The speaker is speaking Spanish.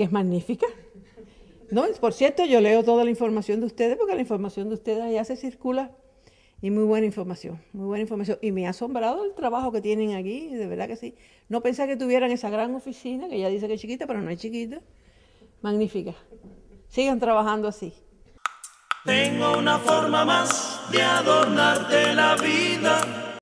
que es magnífica. No, por cierto, yo leo toda la información de ustedes porque la información de ustedes ya se circula y muy buena información, muy buena información. Y me ha asombrado el trabajo que tienen aquí, de verdad que sí. No pensé que tuvieran esa gran oficina, que ya dice que es chiquita, pero no es chiquita. Magnífica. Sigan trabajando así. Tengo una forma más de adornarte